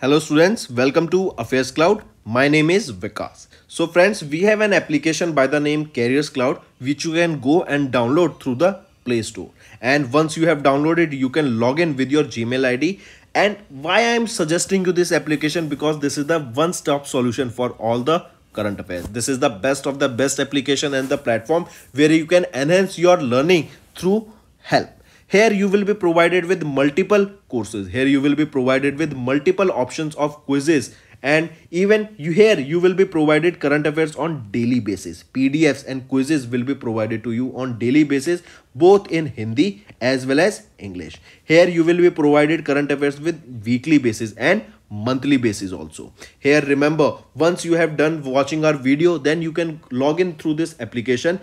Hello students, welcome to Affairs Cloud. My name is Vikas. So friends, we have an application by the name Carriers Cloud which you can go and download through the Play Store. And once you have downloaded, you can log in with your Gmail ID. And why I am suggesting you this application because this is the one-stop solution for all the current affairs. This is the best of the best application and the platform where you can enhance your learning through help. Here you will be provided with multiple courses. Here you will be provided with multiple options of quizzes and even you here you will be provided current affairs on daily basis pdfs and quizzes will be provided to you on daily basis both in hindi as well as english here you will be provided current affairs with weekly basis and monthly basis also here remember once you have done watching our video then you can log in through this application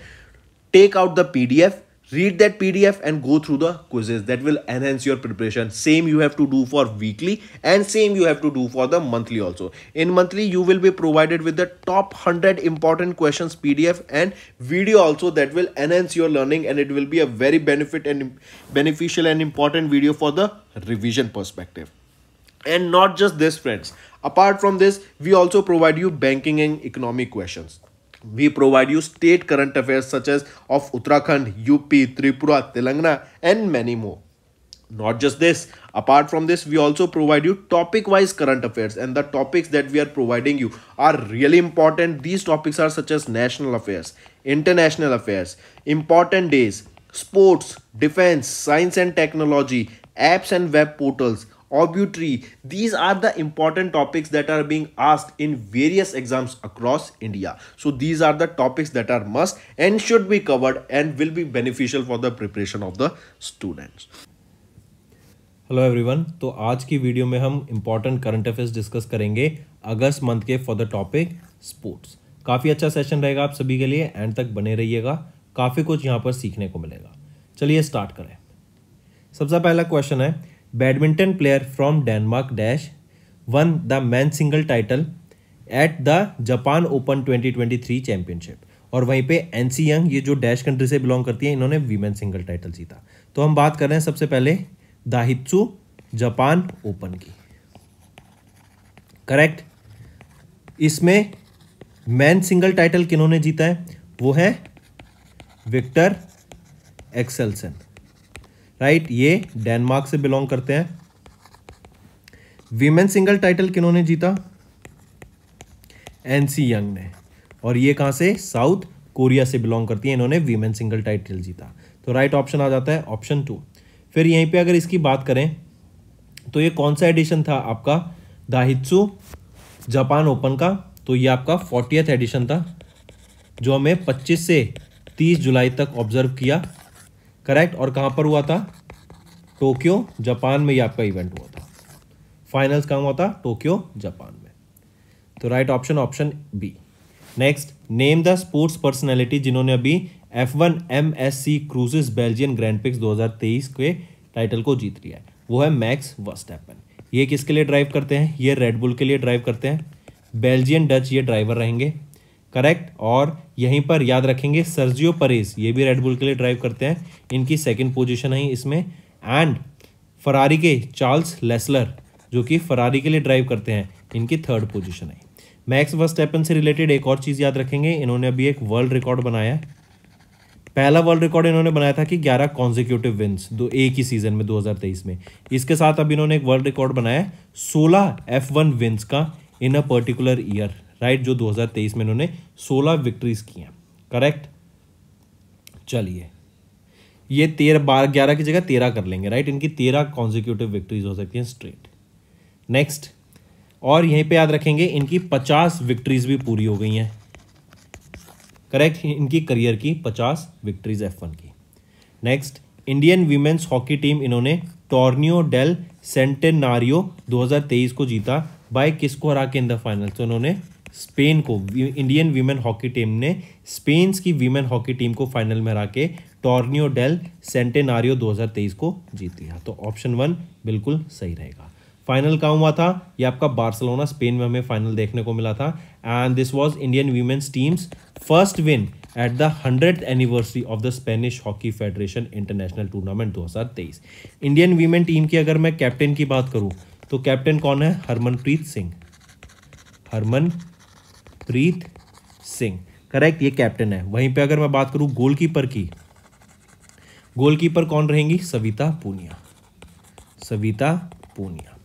take out the pdf read that pdf and go through the quizzes that will enhance your preparation same you have to do for weekly and same you have to do for the monthly also in monthly you will be provided with the top 100 important questions pdf and video also that will enhance your learning and it will be a very benefit and beneficial and important video for the revision perspective and not just this friends apart from this we also provide you banking and economic questions we provide you state current affairs such as of Uttarakhand, UP, Tripura, Telangana and many more. Not just this, apart from this, we also provide you topic wise current affairs and the topics that we are providing you are really important. These topics are such as national affairs, international affairs, important days, sports, defense, science and technology, apps and web portals, obituary. These are the important topics that are being asked in various exams across India. So these are the topics that are must and should be covered and will be beneficial for the preparation of the students. Hello everyone तो आज की video में हम important current affairs discuss करेंगे अगस्त month के for the topic sports काफ़ी अच्छा सेशन रहेगा आप सभी के लिए एंड तक बने रहिएगा काफ़ी कुछ यहां पर सीखने को मिलेगा चलिए स्टार्ट करें सबसे पहला क्वेश्चन है badminton player from Denmark dash one the man single title at the Japan open 2023 championship और वहीं पे एनसी यंग ये जो डैश कंट्री से बिलोंग करती है इन्होंने वीमेन सिंगल टाइटल जीता तो हम बात कर रहे हैं सबसे पहले दाहित्सु जापान ओपन की करेक्ट इसमें मैन सिंगल टाइटल किन्होंने जीता है वो है विक्टर एक्सेलसन राइट ये डेनमार्क से बिलोंग करते हैं वीमेन सिंगल टाइटल किन्होंने जीता एनसी यंग ने और ये कहां से साउथ कोरिया से बिलोंग करती है इन्होंने वीमेन सिंगल टाइटल जीता तो राइट ऑप्शन आ जाता है ऑप्शन टू फिर यहीं पे अगर इसकी बात करें तो ये कौन सा एडिशन था आपका दाहित्सु जापान ओपन का तो ये आपका फोर्टियथ एडिशन था जो हमें 25 से 30 जुलाई तक ऑब्जर्व किया करेक्ट और कहाँ पर हुआ था टोक्यो जापान में ये आपका इवेंट हुआ था फाइनल्स कहाँ हुआ था टोक्यो जापान में तो right option option B next name the sports personality जिन्होंने अभी F one M S C cruises Belgian grand pics 2023 के टाइटल को जीत लिया है वो है मैक्स वस्टैपन ये किसके लिए ड्राइव करते हैं ये रेडबुल के लिए ड्राइव करते हैं बेल्जियन डच ये ड्राइवर रहेंगे करेक्ट और यहीं पर याद रखेंगे सर्जियो परेस ये भी रेडबुल के लिए ड्राइव करते हैं इनकी सेकेंड पोजिशन है इसमें एंड फरारी के चार्ल्स लेसलर जो कि फरारी के लिए ड्राइव करते हैं इनकी थर्ड पोजिशन है मैक्स वर्स्टेपन से रिलेटेड एक और चीज़ याद रखेंगे इन्होंने अभी एक वर्ल्ड रिकॉर्ड बनाया पहला वर्ल्ड रिकॉर्ड इन्होंने बनाया था कि ग्यारह कॉन्जिक्यूटिव विन्स दो एक ही सीजन में दो में इसके साथ अब इन्होंने एक वर्ल्ड रिकॉर्ड बनाया सोलह एफ विंस का in a particular year right जो 2023 में इन्होंने 16 विक्ट्रीज की हैं करेक्ट चलिए ये तेरह बारह ग्यारह की जगह तेरह कर लेंगे राइट इनकी तेरह कॉन्जिक्यूटिव विक्ट्रीज हो सकती हैं स्ट्रेट नेक्स्ट और यहीं पे याद रखेंगे इनकी पचास विक्ट्रीज भी पूरी हो गई हैं करेक्ट इनकी करियर की पचास विक्ट्रीज एफ वन की next Indian women's hockey team इन्होंने टॉर्नियो डेल सेंटेनारियो 2023 को जीता बाय किसको हरा के इन द फाइनल तो इन्होंने स्पेन को इंडियन वीमेन हॉकी टीम ने स्पेन की वीमेन हॉकी टीम को फाइनल में हरा के टॉर्नियो डेल सेंटेनारियो 2023 को जीत लिया तो ऑप्शन वन बिल्कुल सही रहेगा फाइनल कहाँ हुआ था ये आपका बार्सलोना स्पेन में हमें फाइनल देखने को मिला था and this was Indian women's team's first win at the hundred anniversary of the Spanish hockey federation international tournament 2023 Indian women team की अगर मैं कैप्टन की बात करूँ तो कैप्टन कौन है हरमनप्रीत सिंह हरमन प्रीत सिंह करेक्ट ये कैप्टन है वहीं पे अगर मैं बात करूं गोलकीपर की गोलकीपर कौन रहेंगी Savita Punia Savita Punia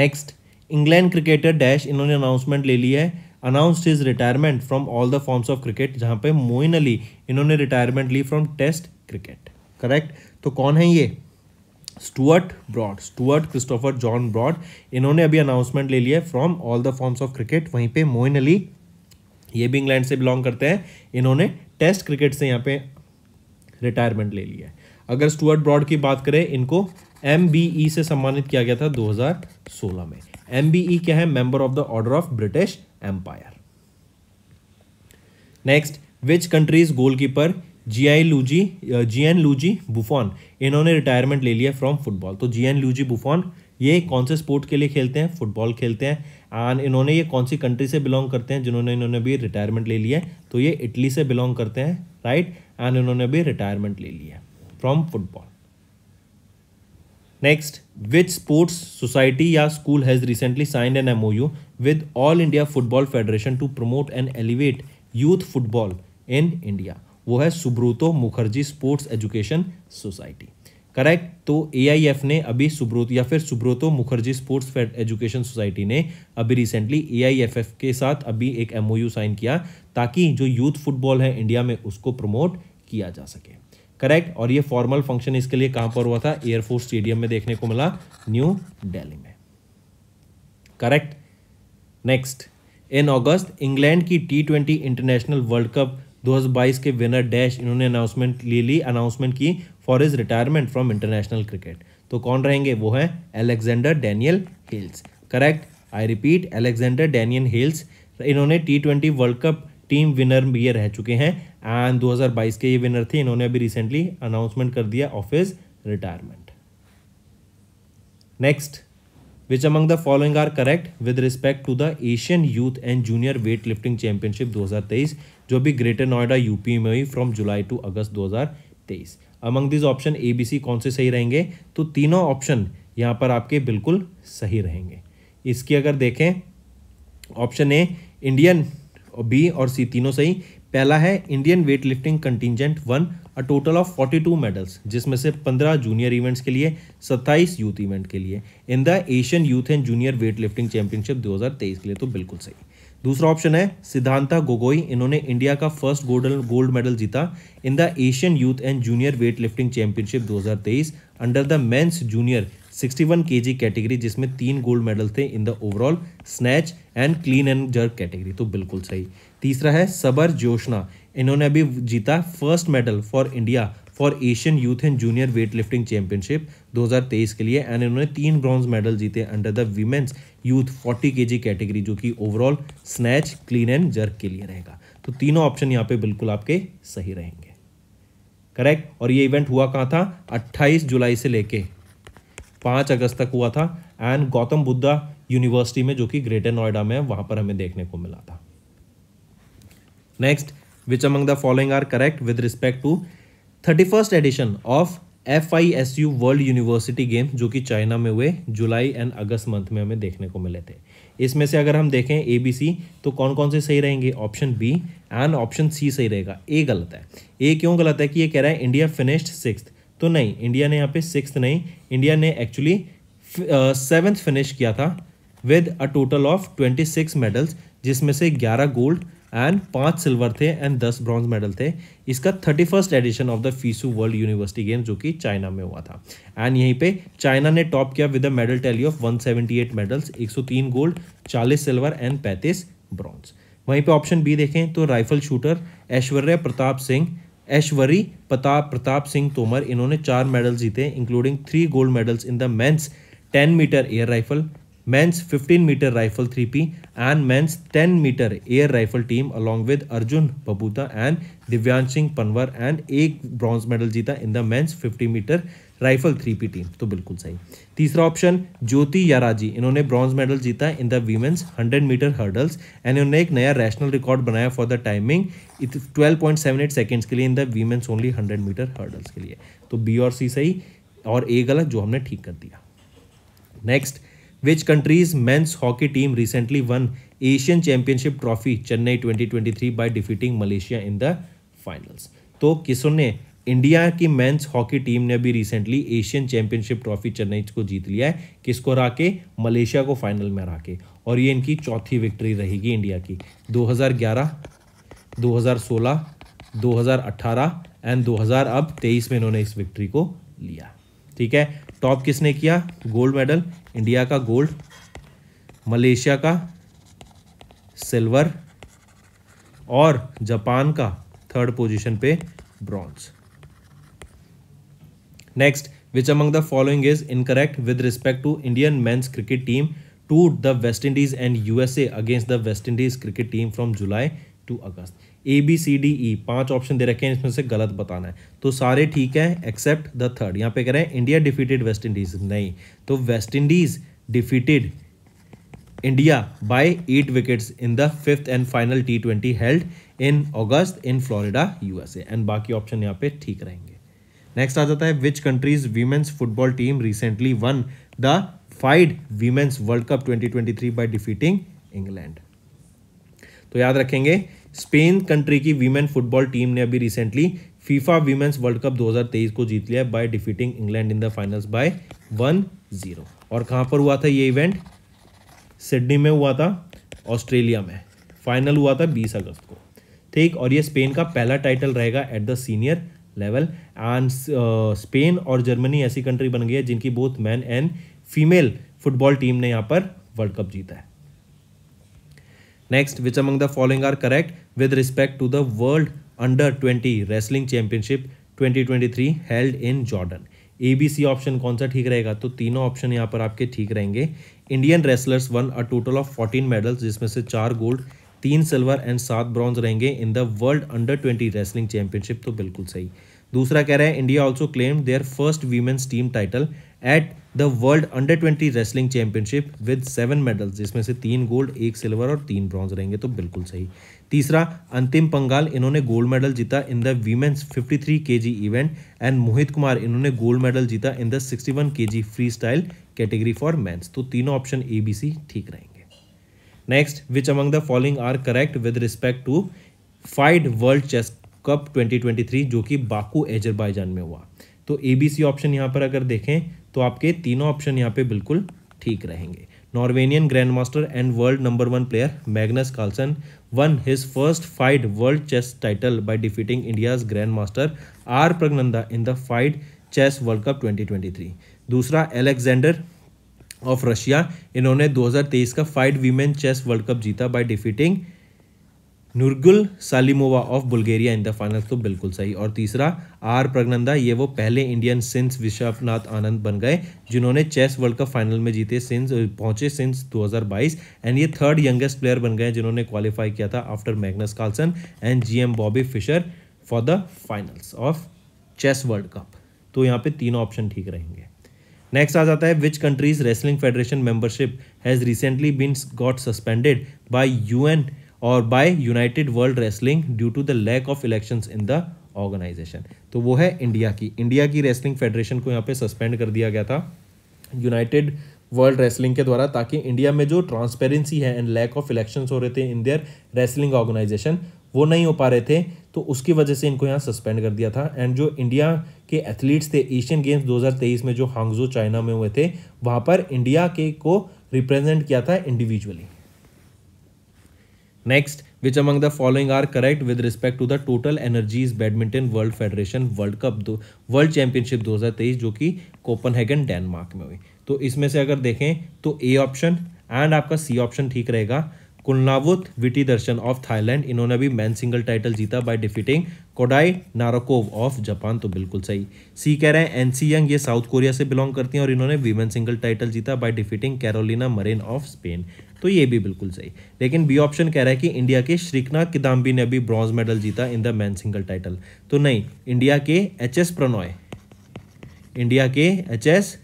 next England cricketer dash इन्होंने अनाउंसमेंट ले लिया है announce his retirement from all the forms of cricket जहां पे मोइन अली इन्होंने रिटायरमेंट ली फ्रॉम टेस्ट क्रिकेट करेक्ट तो कौन है ये Stuart Broad Stuart Christopher John Broad इन्होंने अभी अनाउंसमेंट ले लिया है from all the forms of cricket वहीं पे मोइन अली ये भी इंग्लैंड से बिलोंग करते हैं इन्होंने टेस्ट क्रिकेट से यहाँ पे रिटायरमेंट ले लिया है अगर स्टुअर्ट ब्रॉड की बात करें इनको एम e से सम्मानित किया गया था दो में एम e क्या है member of the order of British Empire next which countries goalkeeper Gianluigi Gianluigi Buffon इन्होंने रिटायरमेंट ले लिया फ्रॉम फुटबॉल तो जी एन लूजी बुफॉन ये कौन से स्पोर्ट के लिए खेलते हैं फुटबॉल खेलते हैं एंड इन्होंने ये कौन सी कंट्री से बिलोंग करते हैं जिन्होंने इन्होंने भी रिटायरमेंट ले लिया है तो ये इटली से बिलोंग करते हैं राइट एंड इन्होंने भी रिटायरमेंट ले लिया from football next which sports society या school has recently signed an M O U with all India football federation to promote and elevate youth football in India वो है Subroto Mukherjee sports education society correct तो AIF ने अभी सुब्रोत या फिर Subroto Mukherjee sports education society ने अभी रिसेंटली एआईएफएफ के साथ अभी एक एमओयू साइन किया ताकि जो यूथ फुटबॉल है इंडिया में उसको प्रमोट किया जा सके करेक्ट और ये फॉर्मल फंक्शन इसके लिए कहां पर हुआ था एयरफोर्स स्टेडियम में देखने को मिला न्यू दिल्ली में correct next in August England की T twenty international world cup 2022 के विनर डैश इन्होंने अनाउंसमेंट ले ली अनाउंसमेंट की for his retirement from international cricket तो कौन रहेंगे वो है Alexander Daniel Hales correct I repeat Alexander Daniel Hales इन्होंने T twenty world cup team winner ये रह चुके हैं एंड 2022 के ये विनर थे इन्होंने अभी रिसेंटली अनाउंसमेंट कर दिया of his retirement next which among the following are correct with respect to the Asian youth and junior weight lifting championship 2023 जो भी ग्रेटर नोएडा यूपी में हुई from July to August 2023 among this option A B C कौन से सही रहेंगे तो तीनों ऑप्शन यहाँ पर आपके बिल्कुल सही रहेंगे इसकी अगर देखें ऑप्शन ए इंडियन बी और सी तीनों सही पहला है Indian weight lifting contingent won a total of 42 medals जिसमें से 15 जूनियर इवेंट्स के लिए 27 यूथ इवेंट के लिए in the Asian youth and junior weight lifting championship 2023 के लिए तो बिल्कुल सही दूसरा ऑप्शन है सिद्धांता गोगोई इन्होंने इंडिया का फर्स्ट गोल्ड गोल्ड मेडल जीता in the Asian youth and junior weight lifting championship 2023 under the men's junior 61 g category जिसमें तीन गोल्ड मेडल थे in the overall snatch and clean and jerk category तो बिल्कुल सही तीसरा है सबर जोशना इन्होंने अभी जीता first medal for India for Asian youth and junior weight lifting championship 2023 के लिए एंड इन्होंने तीन ब्रॉन्ज मेडल जीते अंडर द वीमेंस यूथ 40 के कैटेगरी जो कि overall snatch clean and jerk के लिए रहेगा तो तीनों ऑप्शन यहाँ पे बिल्कुल आपके सही रहेंगे करेक्ट और ये इवेंट हुआ कहाँ था अट्ठाईस जुलाई से लेके पाँच अगस्त तक हुआ था एंड गौतम बुद्धा यूनिवर्सिटी में जो कि ग्रेटर नोएडा में है वहाँ पर हमें देखने को मिला था next which among the following are correct with respect to thirty first edition of F I S U world university game जो कि चाइना में हुए जुलाई एंड अगस्त मंथ में हमें देखने को मिले थे इसमें से अगर हम देखें ए बी सी तो कौन कौन से सही रहेंगे option B and option C सही रहेगा ए गलत है ए क्यों गलत है कि ये कह रहा है इंडिया फिनिश्ड सिक्स तो नहीं इंडिया ने यहाँ पे सिक्स नहीं इंडिया ने एक्चुअली सेवन्थ फिनिश किया था with a total of twenty six medals जिसमें से ग्यारह गोल्ड एंड पाँच सिल्वर थे एंड दस ब्रॉन्ज मेडल थे इसका thirty first edition of the FISU world university game जो कि चाइना में हुआ था एंड यहीं पे चाइना ने टॉप किया with a medal tally of 178 medals 103 gold 40 silver and 35 bronze वहीं पे ऑप्शन बी देखें तो राइफल शूटर ऐश्वर्य प्रताप सिंह ऐश्वरी प्रताप प्रताप सिंह तोमर इन्होंने चार मेडल्स जीते including three gold medals in the men's ten meter air rifle men's 15 meter rifle 3P and men's 10 meter air rifle team along with Arjun Babuta and Divyansh Singh Panwar and एक bronze medal जीता in the men's 50 meter rifle three P team तो बिल्कुल सही तीसरा option ज्योति याराजी इन्होंने bronze medal जीता in the women's 100 meter hurdles and इन्होंने एक नया नेशनल रिकॉर्ड बनाया for the timing twelve eight seconds के लिए in the women's only 100 meter hurdles के लिए तो बी और सी सही और ए गलत जो हमने ठीक कर दिया next which country's men's hockey team recently won Asian Championship Trophy Chennai 2023 by defeating Malaysia in the finals. तो किसों ने इंडिया की मेंस हॉकी टीम ने भी recently Asian championship trophy Chennai को जीत लिया है किसको हरा के मलेशिया को फाइनल में हरा के और ये इनकी चौथी विक्ट्री रहेगी इंडिया की 2011, 2016, 2018 एंड हजार अब तेईस में इन्होंने इस विक्ट्री को लिया ठीक है टॉप किसने किया गोल्ड मेडल इंडिया का गोल्ड मलेशिया का सिल्वर और जापान का थर्ड पोजीशन पे bronze next which among the following is incorrect with respect to Indian men's cricket team to the West Indies and USA against the West Indies cricket team from July to August A B C D E पांच option दे रखे हैं इसमें से गलत बताना है तो सारे ठीक है एक्सेप्ट द थर्ड यहाँ पे कह रहे हैं इंडिया डिफीटेड वेस्ट इंडीज नहीं तो West Indies defeated India by eight wickets in the fifth and final T twenty held in August in Florida USA and बाकी ऑप्शन यहाँ पे ठीक रहेंगे नेक्स्ट आ जाता है which countries women's football team recently won the FIFA women's world cup twenty twenty three by defeating England तो याद रखेंगे स्पेन कंट्री की वीमेन फुटबॉल टीम ने अभी recently FIFA women's world cup 2023 को जीत लिया by defeating England in the finals by one zero और कहाँ पर हुआ था ये इवेंट सिडनी में हुआ था ऑस्ट्रेलिया में फाइनल हुआ था 20 अगस्त को ठीक और ये स्पेन का पहला टाइटल रहेगा at the senior level and Spain और जर्मनी ऐसी कंट्री बन गई है जिनकी both men and female football team ने यहाँ पर वर्ल्ड कप जीता है Next, which among the following are correct with respect to the World Under 20 Wrestling Championship 2023 held in Jordan A B C option कौन सा ठीक रहेगा तो तीनों ऑप्शन यहाँ पर आपके ठीक रहेंगे Indian wrestlers won a total of fourteen medals जिसमें से चार गोल्ड तीन सिल्वर एंड सात ब्रॉन्ज रहेंगे in the world under twenty wrestling championship तो बिल्कुल सही दूसरा कह रहा है India also claim their first women's team title at the world under twenty wrestling championship with seven medals जिसमें से तीन गोल्ड एक सिल्वर और तीन ब्रॉन्ज रहेंगे तो बिल्कुल सही तीसरा अंतिम पंगाल इन्होंने गोल्ड मेडल जीता in the women's 53 three K G event and Mohit Kumar इन्होंने गोल्ड मेडल जीता in the 61 one K G free style category for men's तो तीनों ऑप्शन ए बी सी ठीक रहेंगे next which among the following are correct with respect to FIDE world chess cup 2023 जो कि Baku एजरबाईजान में हुआ तो ए बी सी ऑप्शन यहाँ पर अगर देखें तो आपके तीनों ऑप्शन यहाँ पे बिल्कुल ठीक रहेंगे Norwegian grand master and world number one player Magnus Carlsen won his first FIDE world chess title by defeating India's grand master R Praggnanandhaa in the FIDE chess world cup 2023 दूसरा अलेक्जेंडर ऑफ रशिया इन्होंने 2023 का FIDE women chess world cup जीता by defeating Nurgul Salimova of Bulgaria in the final तो बिल्कुल सही और तीसरा are Praggnanandhaa ये वो पहले इंडियन सिंस विश्वनाथ आनंद बन गए जिन्होंने चेस वर्ल्ड कप फाइनल में जीते सिंस पहुंचे सिंस 2022 एंड ये थर्ड यंगेस्ट प्लेयर बन गए जिन्होंने क्वालिफाई किया था after Magnus Carlsen and G M Bobby Fischer for the finals of chess world cup तो यहाँ पे तीनों ऑप्शन ठीक रहेंगे नेक्स्ट आ जाता है which countries wrestling federation membership has recently been got suspended by U N और by United World Wrestling due to the lack of elections in the organisation तो वो है इंडिया की इंडिया की रेसलिंग फेडरेशन को यहाँ पे सस्पेंड कर दिया गया था यूनाइटेड वर्ल्ड रेसलिंग के द्वारा ताकि इंडिया में जो ट्रांसपेरेंसी है एंड लैक ऑफ इलेक्शन हो रहे थे इन देयर रेसलिंग ऑर्गेनाइजेशन वो नहीं हो पा रहे थे तो उसकी वजह से इनको यहाँ सस्पेंड कर दिया था एंड जो इंडिया के एथलीट्स थे एशियन गेम्स 2023 में जो हांगजो चाइना में हुए थे वहाँ पर इंडिया के को रिप्रेजेंट किया था individually Next, which among the following are correct with respect to the total energies badminton world federation world cup दो वर्ल्ड चैंपियनशिप 2023 जो कि कोपनहेगन डेनमार्क में हुई तो इसमें से अगर देखें तो ए ऑप्शन एंड आपका सी ऑप्शन ठीक रहेगा Kunlavut Vitidsarn of Thailand इन्होंने भी मैन सिंगल टाइटल जीता by defeating Kodai Naraoka of Japan तो बिल्कुल सही सी कह रहे हैं सी यंग ये साउथ कोरिया से बिलोंग करती हैं और इन्होंने वीमेन सिंगल टाइटल जीता by defeating Carolina Marin of Spain तो ये भी बिल्कुल सही लेकिन बी ऑप्शन कह रहा है कि इंडिया के श्रीकना किदाम्बी ने भी ब्रॉन्ज मेडल जीता in the man single title तो नहीं इंडिया के एच एस प्रणॉय इंडिया के एच एस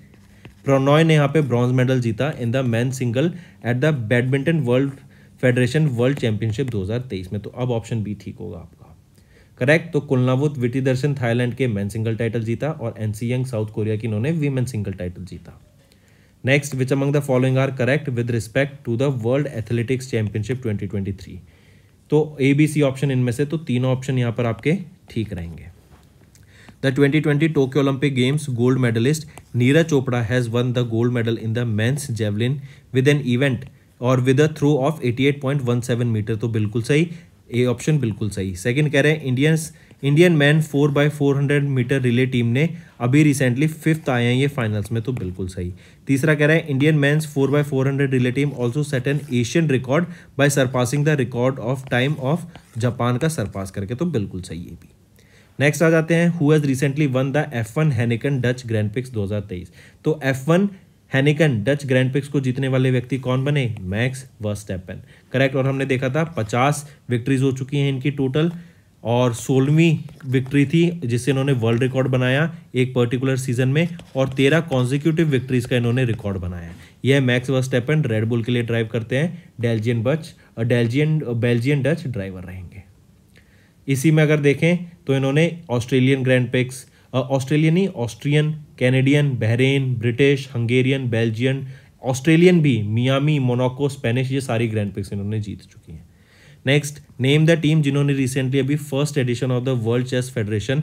प्रणॉय ने यहाँ पे ब्रॉन्ज मेडल जीता in the man single at the badminton world federation world championship 2023 में तो अब ऑप्शन बी ठीक होगा आपका करेक्ट तो कुलनावुत विटी दर्शन थाईलैंड के मैन सिंगल टाइटल जीता और एनसी यंग साउथ कोरिया की इन्होंने वीमेन सिंगल टाइटल जीता next which among the following are correct with respect to the world athletics championship 2023? तो ए बी सी ऑप्शन इनमें से तो तीनों ऑप्शन यहाँ पर आपके ठीक रहेंगे the 2020 Tokyo Olympic games gold medalist Neeraj Chopra has won the gold medal in the men's javelin with an event और with a throw of 88.17 metre तो बिल्कुल सही ए ऑप्शन बिल्कुल सही सेकंड कह रहे हैं Indians Indian man four by four hundred metre relay team ने अभी रिसेंटली फिफ्थ आए हैं ये फाइनल्स में तो बिल्कुल सही तीसरा कह रहा है Indian men's four by four hundred relay team also set an Asian record by surpassing the record of time of Japan का सरपास करके तो बिल्कुल सही है भी नेक्स्ट आ जाते हैं who has recently won the F one Heineken Dutch Grand pics 2023 तो F one Heineken Dutch Grand Prix को जीतने वाले व्यक्ति कौन बने मैक्स वर्स्टेपन करेक्ट और हमने देखा था पचास विक्ट्रीज हो चुकी हैं इनकी टोटल और सोलहवीं विक्ट्री थी जिससे इन्होंने वर्ल्ड रिकॉर्ड बनाया एक पर्टिकुलर सीजन में और तेरह कॉन्जिक्यूटिव विक्ट्रीज का इन्होंने रिकॉर्ड बनाया यह मैक्स वर्स्टेपन रेडबुल के लिए ड्राइव करते हैं डेल्जियन बच डेल्जियन बेल्जियन डच ड्राइवर रहेंगे इसी में अगर देखें तो इन्होंने ऑस्ट्रेलियन ग्रैंड पिक्स ऑस्ट्रेलियन ही Austrian Canadian Bahrain British Hungarian Belgian Australian भी मियामी मोनाको स्पेनिश ये सारी ग्रैंड पिक्स इन्होंने जीत चुकी हैं नेक्स्ट नेम द टीम जिन्होंने रिसेंटली अभी first edition of the world chess federation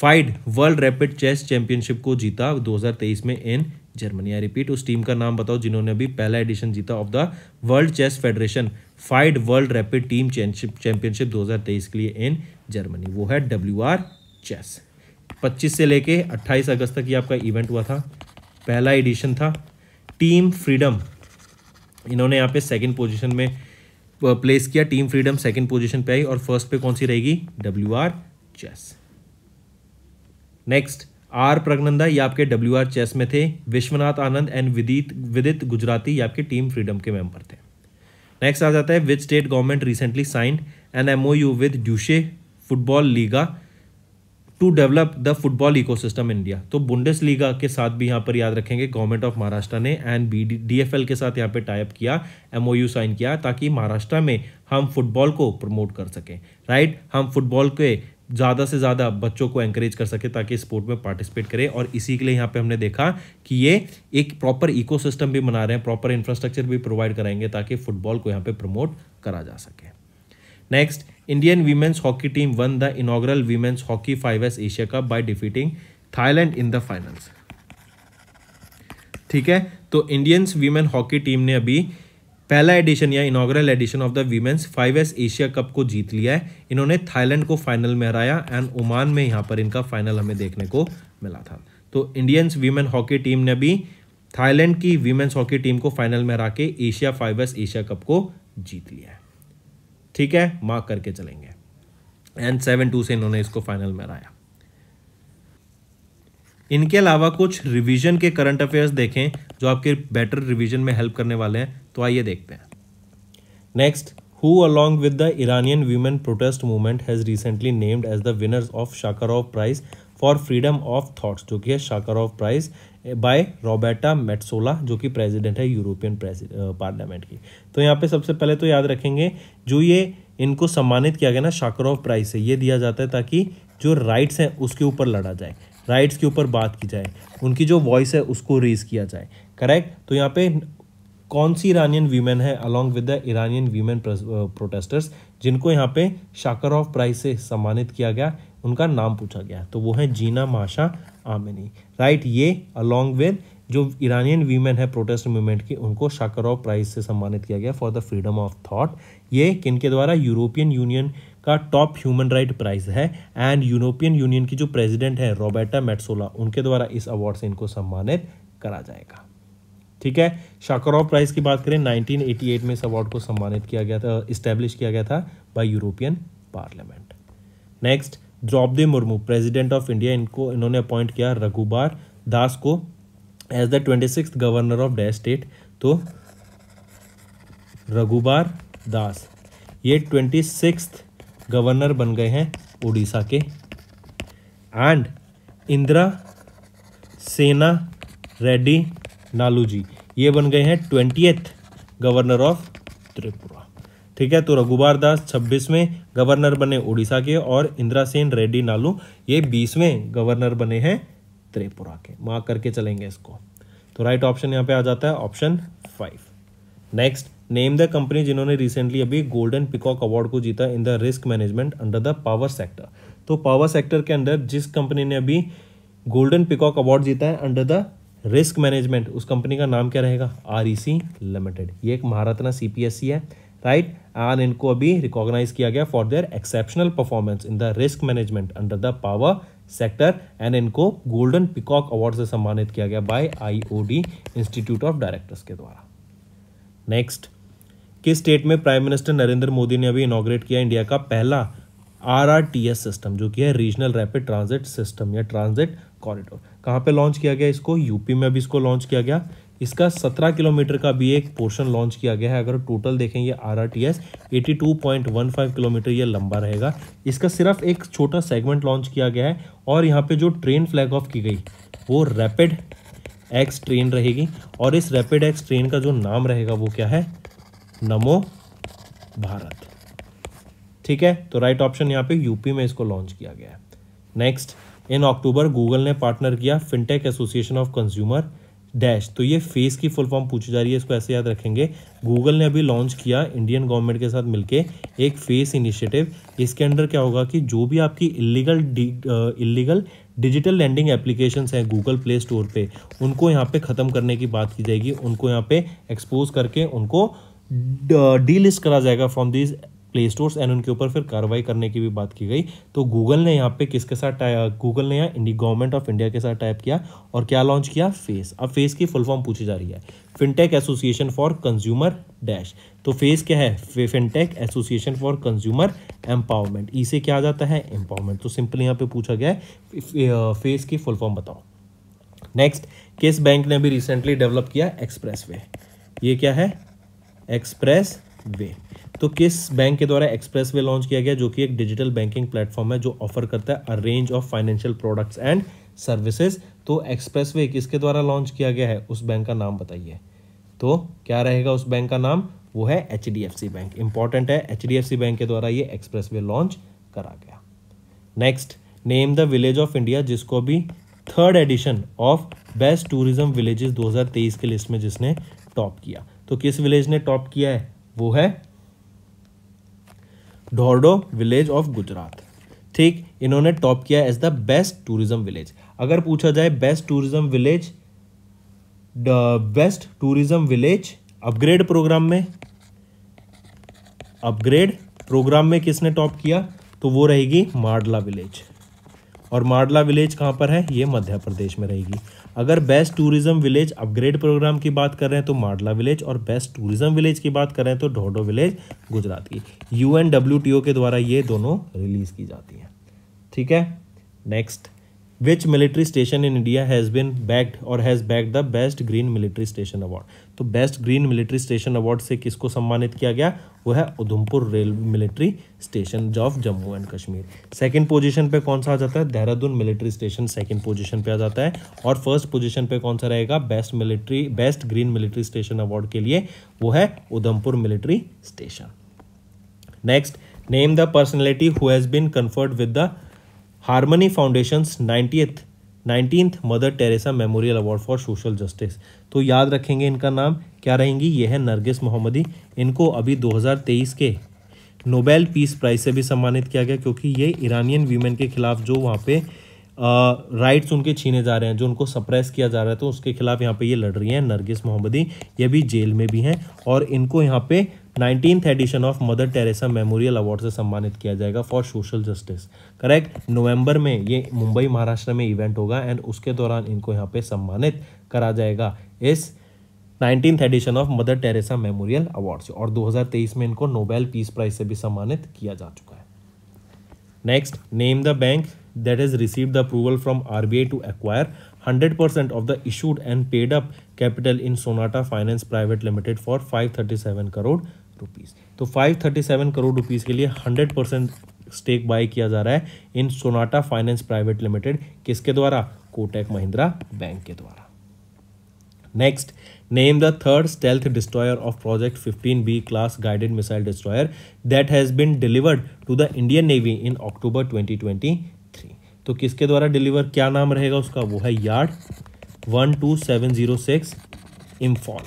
FIDE world rapid chess championship को जीता 2023 में इन जर्मनी आई रिपीट उस टीम का नाम बताओ जिन्होंने अभी पहला एडिशन जीता of the world chess federation FIDE world rapid team championship 2023 के लिए इन जर्मनी वो है डब्ल्यू आर चेस पच्चीस से लेके अट्ठाईस अगस्त तक ये आपका इवेंट हुआ था पहला एडिशन था टीम फ्रीडम इन्होंने यहाँ पे सेकंड पोजीशन में प्लेस किया टीम फ्रीडम सेकंड पोजीशन पे आई और फर्स्ट पे कौन सी रहेगी W R chess next R Praggnanandhaa ये आपके डब्ल्यू आर चेस में थे विश्वनाथ आनंद एंड विदित विदित गुजराती ये आपके टीम फ्रीडम के मेंबर थे नेक्स्ट आ जाता है which state government recently signed an U with Deutsche Fussball Liga to develop the football ecosystem India तो बुंडेस लीगा के साथ भी यहाँ पर याद रखेंगे गवर्नमेंट ऑफ महाराष्ट्र ने and B D F L के साथ यहाँ पर टाइप किया एम ओ यू साइन किया ताकि महाराष्ट्र में हम फुटबॉल को प्रमोट कर सकें राइट हम फुटबॉल के ज़्यादा से ज़्यादा बच्चों को एंकरेज कर सके ताकि स्पोर्ट में पार्टिसिपेट करें और इसी के लिए यहाँ पे हमने देखा कि ये एक प्रॉपर इकोसिस्टम भी बना रहे हैं प्रॉपर इंफ्रास्ट्रक्चर भी प्रोवाइड कराएंगे ताकि फुटबॉल को यहाँ पे प्रमोट करा जा सके next Indian women's hockey team won the the women's hockey five S Asia cup by defeating Thailand in the finals ठीक है तो इंडियंस वीमेन हॉकी टीम ने अभी पहला एडिशन या inaugural edition of the women's five S Asia cup को जीत लिया है इन्होंने थाईलैंड को फाइनल में हराया एंड ओमान में यहाँ पर इनका फाइनल हमें देखने को मिला था तो इंडियंस वीमेन हॉकी टीम ने अभी थाईलैंड की वीमेंस हॉकी टीम को फाइनल में हरा के Asia five S Asia cup को जीत लिया है ठीक है मार्क करके चलेंगे एंड सेवन टू से इन्होंने इसको फाइनल में हराया इनके अलावा कुछ रिवीजन के करंट अफेयर्स देखें जो आपके बेटर रिवीजन में हेल्प करने वाले हैं तो आइए देखते हैं next who along with the Iranian women protest movement has recently named as the winners of Sakharov prize for freedom of thoughts जो कि है of prize by Roberta Metsola जो कि प्रेसिडेंट है यूरोपियन पार्लियामेंट uh, की तो यहाँ पे सबसे पहले तो याद रखेंगे जो ये इनको सम्मानित किया गया ना ऑफ प्राइज से ये दिया जाता है ताकि जो राइट्स हैं उसके ऊपर लड़ा जाए राइट्स के ऊपर बात की जाए उनकी जो वॉइस है उसको रेज किया जाए करेक्ट तो यहाँ पे कौन सी ईरानियन वीमेन है along with the Iranian women protesters जिनको यहाँ पे शाकर ऑफ प्राइज से सम्मानित किया गया उनका नाम पूछा गया तो वो है जीना माशा आमिनी राइट ये अलॉन्ग विद जो ईरानियन वीमेन है प्रोटेस्ट मूवमेंट की उनको शाकरॉव प्राइज से सम्मानित किया गया for the freedom of thought ये के द्वारा यूरोपियन यूनियन का टॉप ह्यूमन राइट प्राइज है एंड यूरोपियन यूनियन की जो प्रेसिडेंट है रॉबर्टा मेट्सोला उनके द्वारा इस अवार्ड से इनको सम्मानित करा जाएगा ठीक है शाकरॉव प्राइज की बात करें 1988 में इस अवार्ड को सम्मानित किया गया था इस्टेब्लिश किया गया था by European parliament next Draupadi Murmu president of India इनको इन्होंने अपॉइंट किया रघुबार दास को as the twenty six governor of dash state तो रघुबार दास ये ट्वेंटी सिक्स गवर्नर बन गए हैं उड़ीसा के एंड इंदिरा सेना रेड्डी नालू जी ये बन गए हैं ट्वेंटी गवर्नर ऑफ त्रिपुरा ठीक है तो रघुबार दास छब्बीसवें गवर्नर बने उड़ीसा के और इंदिरा सेन रेड्डी नालू ये बीसवें गवर्नर बने हैं त्रिपुरा के मार्क तो करके चलेंगे इसको तो राइट ऑप्शन यहाँ पे आ जाता है option five next name the company जिन्होंने रिसेंटली अभी गोल्डन पिकॉक अवार्ड को जीता in the risk management under the power sector तो पावर सेक्टर के अंदर जिस कंपनी ने अभी गोल्डन पिकॉक अवार्ड जीता है अंडर द रिस्क मैनेजमेंट उस कंपनी का नाम क्या रहेगा आर लिमिटेड e ये एक महारत्ना सी है राइट एंड इनको अभी रिकॉग्नाइज किया गया for their exceptional performance in the risk management under the power sector and इनको गोल्डन पिकॉक अवार्ड से सम्मानित किया गया by IOD institute of directors के द्वारा नेक्स्ट किस स्टेट में प्राइम मिनिस्टर नरेंद्र मोदी ने अभी इनोग्रेट किया इंडिया का पहला आर सिस्टम जो कि है रीजनल रैपिड ट्रांजिट सिस्टम या ट्रांजिट कॉरिडोर कहाँ पे लॉन्च किया गया इसको यूपी में अभी इसको लॉन्च किया गया इसका 17 किलोमीटर का भी एक पोर्शन लॉन्च किया गया है अगर टोटल देखेंगे R R T S eighty kilometre ये लंबा रहेगा इसका सिर्फ एक छोटा सेगमेंट लॉन्च किया गया है और यहाँ पे जो ट्रेन फ्लैग ऑफ की गई वो रैपिड एक्स ट्रेन रहेगी और इस रैपिड एक्स ट्रेन का जो नाम रहेगा वो क्या है नमो भारत ठीक है तो राइट ऑप्शन यहाँ पे यूपी में इसको लॉन्च किया गया है नेक्स्ट इन अक्टूबर गूगल ने पार्टनर किया fintech association of consumer dash तो ये फेस की फुल फॉर्म पूछी जा रही है इसको ऐसे याद रखेंगे गूगल ने अभी लॉन्च किया इंडियन गवर्नमेंट के साथ मिलके एक फेस इनिशिएटिव इसके अंडर क्या होगा कि जो भी आपकी illegal illegal digital lending applications हैं गूगल प्ले स्टोर पे उनको यहाँ पे ख़त्म करने की बात की जाएगी उनको यहाँ पे एक्सपोज करके उनको डीलिस्ट करा जाएगा from this Play Stores and उनके ऊपर फिर कार्रवाई करने की भी बात की गई तो गूगल ने यहाँ पे किसके साथ गूगल ने यहाँ गवर्नमेंट ऑफ इंडिया के साथ टाइप किया और क्या लॉन्च किया फेस अब फेस की फुल फॉर्म पूछी जा रही है fintech association for consumer dash तो फेस क्या है fintech association for consumer empowerment इसे क्या आ जाता है एम्पावरमेंट तो सिंपल यहाँ पे पूछा गया है फेस की फुल फॉर्म बताओ नेक्स्ट किस बैंक ने भी रिसेंटली डेवलप किया एक्सप्रेस वे ये क्या है एक्सप्रेस वे तो किस बैंक के द्वारा एक्सप्रेस वे लॉन्च किया गया जो कि एक डिजिटल बैंकिंग प्लेटफॉर्म है जो ऑफर करता है a range of financial products and services तो एक्सप्रेस वे किसके द्वारा लॉन्च किया गया है उस बैंक का नाम बताइए तो क्या रहेगा उस बैंक का नाम वो है एच बैंक इंपॉर्टेंट है एच बैंक के द्वारा ये एक्सप्रेस वे लॉन्च करा गया next name the village of India जिसको भी third edition of best tourism villages 2023 के लिस्ट में जिसने टॉप किया तो किस विलेज ने टॉप किया है वो है ढोरडो विलेज ऑफ गुजरात ठीक इन्होंने टॉप किया as the best tourism village अगर पूछा जाए best tourism village best tourism village upgrade programme में अपग्रेड प्रोग्राम में किसने टॉप किया तो वो रहेगी माडला विलेज और माडला विलेज कहाँ पर है ये मध्य प्रदेश में रहेगी अगर best tourism village upgrade programme की बात कर रहे हैं तो माडला विलेज और बेस्ट टूरिज्म विलेज की बात कर रहे हैं तो ढोडो विलेज गुजरात की यू के द्वारा ये दोनों रिलीज़ की जाती हैं ठीक है next which military station in India has been bagged और has bagged the best green military station award तो best green military station award से किसको सम्मानित किया गया वो है Udhampur rail military station of Jammu and Kashmir second position पर कौन सा आ जाता है Dehradun military station second position पे आ जाता है और फर्स्ट पोजिशन पर कौन सा रहेगा best military best green military station award के लिए वो है Udhampur military station next name the personality who has been conferred with the harmony foundation's ninetieth nineteenth Mother Teresa memorial award for social justice तो याद रखेंगे इनका नाम क्या रहेंगी ये है नरगिस मोहम्मदी इनको अभी 2023 के नोबेल पीस प्राइज से भी सम्मानित किया गया क्योंकि ये ईरानियन वीमेन के खिलाफ जो वहाँ पे राइट्स उनके छीने जा रहे हैं जो उनको सप्रेस किया जा रहा है तो उसके खिलाफ यहाँ पे ये लड़ रही हैं नरगिस मोहम्मदी ये भी जेल में भी हैं और इनको यहाँ पे nineteen edition of Mother Teresa memorial award से सम्मानित किया जाएगा फॉर सोशल जस्टिस करेक्ट नवंबर में ये मुंबई महाराष्ट्र में इवेंट होगा एंड उसके दौरान इनको यहाँ पे सम्मानित करा जाएगा इस nineteen edition of Mother Teresa memorial award से और 2023 में इनको नोबेल पीस प्राइज से भी सम्मानित किया जा चुका है next name the bank that has received the to acquire hundred percent of 100% of and paid up capital in Sonata Finance private limited for five thirty 537 crore rupees तो 537 करोड़ रुपीज के लिए 100 परसेंट स्टेक बाय किया जा रहा है in Sonata Finance private limited किसके द्वारा Kotak Mahindra bank के द्वारा next name the third stealth destroyer of project 15 B class guided missile destroyer that has been delivered to the Indian navy in October twenty तो किसके द्वारा डिलीवर क्या नाम रहेगा उसका वो है yard one two seven zero six Imphal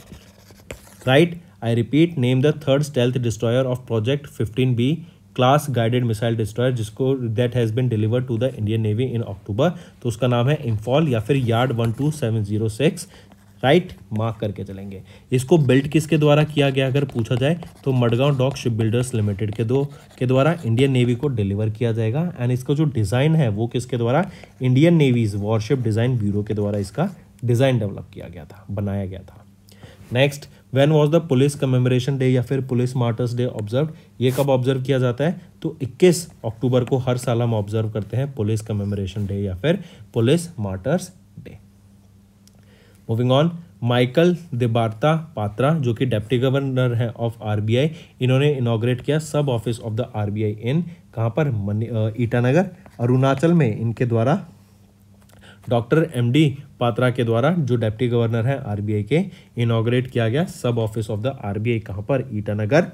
right I repeat name the third stealth destroyer of project fifteen B class guided missile destroyer जिसको that has been deliver to the Indian navy in October तो उसका नाम है इम्फॉल या फिर yard one two seven zero six right mark करके चलेंगे इसको बिल्ड किसके द्वारा किया गया अगर पूछा जाए तो Mazagon dock ship builders limited के दो के द्वारा इंडियन नेवी को डिलीवर किया जाएगा एंड इसका जो डिज़ाइन है वो किसके द्वारा Indian navy's warship design bureau के द्वारा इसका डिज़ाइन डेवलप किया गया था बनाया गया था next when was the police commemoration day या फिर पुलिस मार्टर्स डे ऑब्जर्व ये कब ऑब्जर्व किया जाता है तो 21 अक्टूबर को हर साल हम ऑब्जर्व करते हैं पुलिस कमेमोरेशन डे या फिर police martyrs day moving on Michael Debabrata Patra जो कि डेप्टी गवर्नर हैं ऑफ आरबीआई इन्होंने इनाग्रेट किया sub office of the RBI in कहाँ पर ईटानगर अरुणाचल में इनके द्वारा डॉक्टर एमडी पात्रा के द्वारा जो डेप्टी गवर्नर है आरबीआई के इनोग्रेट किया गया सब ऑफिस ऑफ द आरबीआई कहाँ पर ईटानगर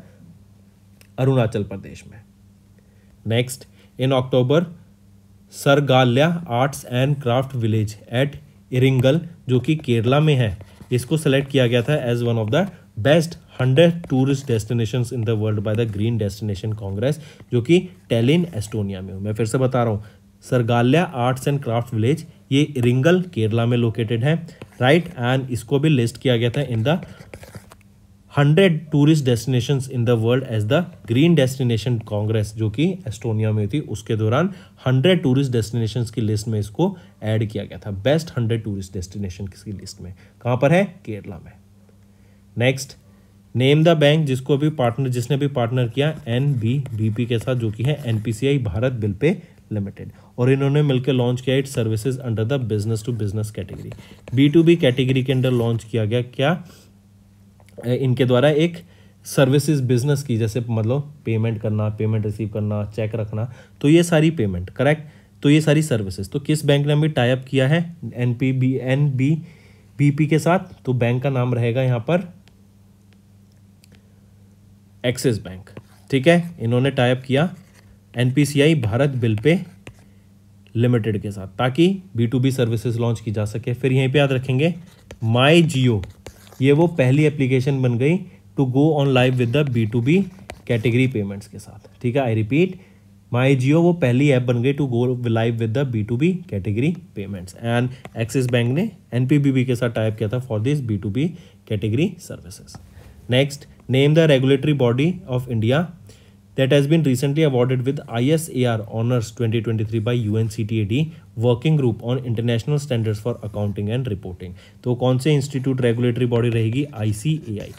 अरुणाचल प्रदेश में next in October Sargaalaya arts and craft village at Iringal जो कि केरला में है इसको सेलेक्ट किया गया था as one of the best hundred tourist destination in the world by the green destination congress जो कि टेलिन एस्टोनिया में हूँ मैं फिर से बता रहा हूँ Sargaalaya arts and craft village ये रिंगल केरला में लोकेटेड है राइट एंड इसको भी लिस्ट किया गया था in the hundred tourist destination in the world as the green destination congress जो कि एस्टोनिया में थी उसके दौरान हंड्रेड टूरिस्ट डेस्टिनेशन की लिस्ट में इसको ऐड किया गया था बेस्ट हंड्रेड टूरिस्ट डेस्टिनेशन की लिस्ट में कहां पर है केरला में नेक्स्ट नेम द बैंक जिसको भी पार्टनर जिसने भी पार्टनर किया एन बी पी के साथ जो कि है N Bharat bill pay limited और इन्होंने मिलकर लॉन्च किया IT services under the business to business category B to B category के अंडर लॉन्च किया गया क्या इनके द्वारा एक सर्विसेज बिजनेस की जैसे मतलब पेमेंट करना पेमेंट रिसीव करना चेक रखना तो ये सारी पेमेंट करेक्ट तो ये सारी सर्विसेज तो किस बैंक ने हमें टाइप किया है N P B N B B P के साथ तो बैंक का नाम रहेगा यहाँ पर एक्सिस बैंक ठीक है इन्होंने टाइप किया NPCI Bharat bill pay limited के साथ ताकि B to B services launch की जा सके फिर यहीं पे याद रखेंगे माई जियो ये वो पहली एप्लीकेशन बन गई to go on live with the B to B category payments के साथ ठीक है आई रिपीट माई जियो वो पहली ऐप बन गई to go live with the B to B category payments and Axis bank ने एन पी बी बी के साथ टाइप किया था for this B to B category services next name the regulatory body of India that has been recently awarded with ISAR Honors 2023 by UNCTAD working group on international standards for accounting and reporting तो कौन से institute regulatory body रहेगी ICAI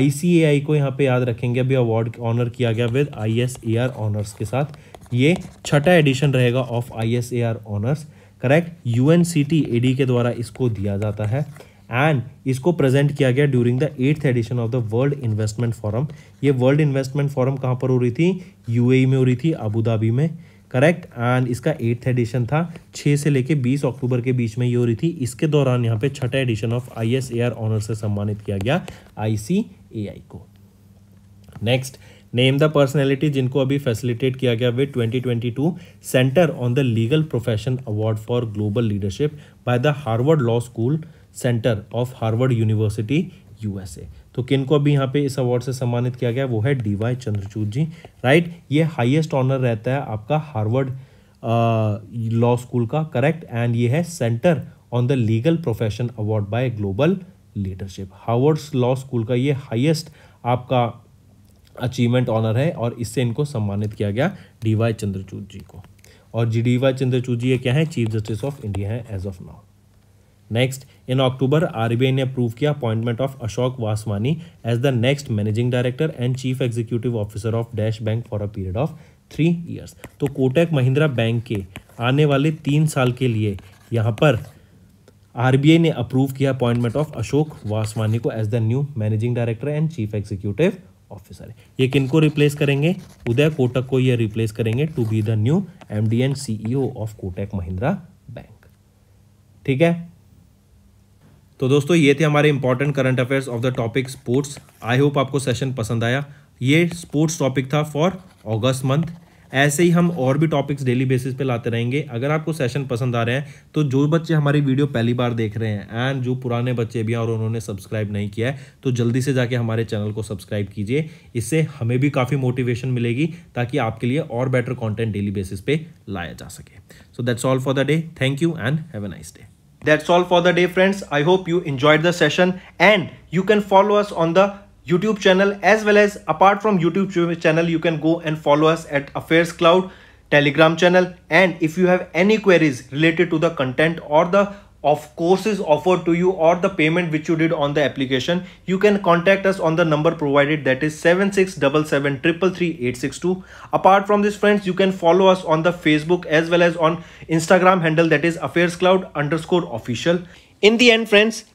ICAI को यहाँ पे याद रखेंगे अभी अवार्ड ऑनर किया गया विद ISAR ऑनर्स के साथ ये छठा एडिशन रहेगा of ISAR honours correct UNCTAD के द्वारा इसको दिया जाता है एंड इसको प्रेजेंट किया गया during the eighth edition of the world investment forum ये वर्ल्ड इन्वेस्टमेंट फोरम कहाँ पर हो रही थी यूएई e में हो रही थी अबूधाबी में करेक्ट एंड इसका एट्थ एडिशन था 6 से लेके 20 अक्टूबर के बीच में ये हो रही थी इसके दौरान यहाँ पे छठा edition of I S honour से सम्मानित किया गया आई को नेक्स्ट नेम द पर्सनैलिटी जिनको अभी फैसिलिटेट किया गया with 2022 centre on the legal profession award for global leadership by the Harvard law school centre of Harvard university USA तो किन को अभी यहाँ पे इस अवार्ड से सम्मानित किया गया वो है D Y Chandrachud ji right ये हाईएस्ट ऑनर रहता है आपका हार्वर्ड लॉ स्कूल का करेक्ट एंड ये है centre on the legal profession award by global leadership Harvard's law school का ये हाईएस्ट आपका अचीवमेंट ऑनर है और इससे इनको सम्मानित किया गया डी वाई चंद्रचूड जी को और जी डी वाई चंद्रचूड जी ये क्या है चीफ जस्टिस ऑफ इंडिया है as of now next in October RBI ने अप्रूव किया appointment of Ashok Vaswani as the next managing director and chief executive officer of dash bank for a period of three years तो Kotak Mahindra bank के आने वाले तीन साल के लिए यहाँ पर आर ने अप्रूव किया अपॉइंटमेंट ऑफ अशोक वासवानी को as the new managing director and chief executive officer ये किनको रिप्लेस करेंगे उदय कोटक को ये रिप्लेस करेंगे to be the new M D and CEO of Kotak Mahindra bank ठीक है तो दोस्तों ये थे हमारे important current affairs of the topic sports I hope आपको सेशन पसंद आया ये स्पोर्ट्स टॉपिक था फॉर अगस्त मंथ ऐसे ही हम और भी टॉपिक्स डेली बेसिस पे लाते रहेंगे अगर आपको सेशन पसंद आ रहे हैं तो जो बच्चे हमारी वीडियो पहली बार देख रहे हैं एंड जो पुराने बच्चे भी हैं और उन्होंने सब्सक्राइब नहीं किया है तो जल्दी से जाके हमारे चैनल को सब्सक्राइब कीजिए इससे हमें भी काफ़ी मोटिवेशन मिलेगी ताकि आपके लिए और बेटर कॉन्टेंट डेली बेसिस पे लाया जा सके so that's all for the day thank you and have a nice day That's all for the day friends. I hope you enjoyed the session and you can follow us on the YouTube channel as well as apart from YouTube channel you can go and follow us at Affairs Cloud telegram channel and if you have any queries related to the content or the of courses offered to you or the payment which you did on the application, you can contact us on the number provided that is 7677333862. Apart from this friends, you can follow us on the Facebook as well as on Instagram handle that is affairscloud underscore official. In the end friends,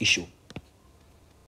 issue.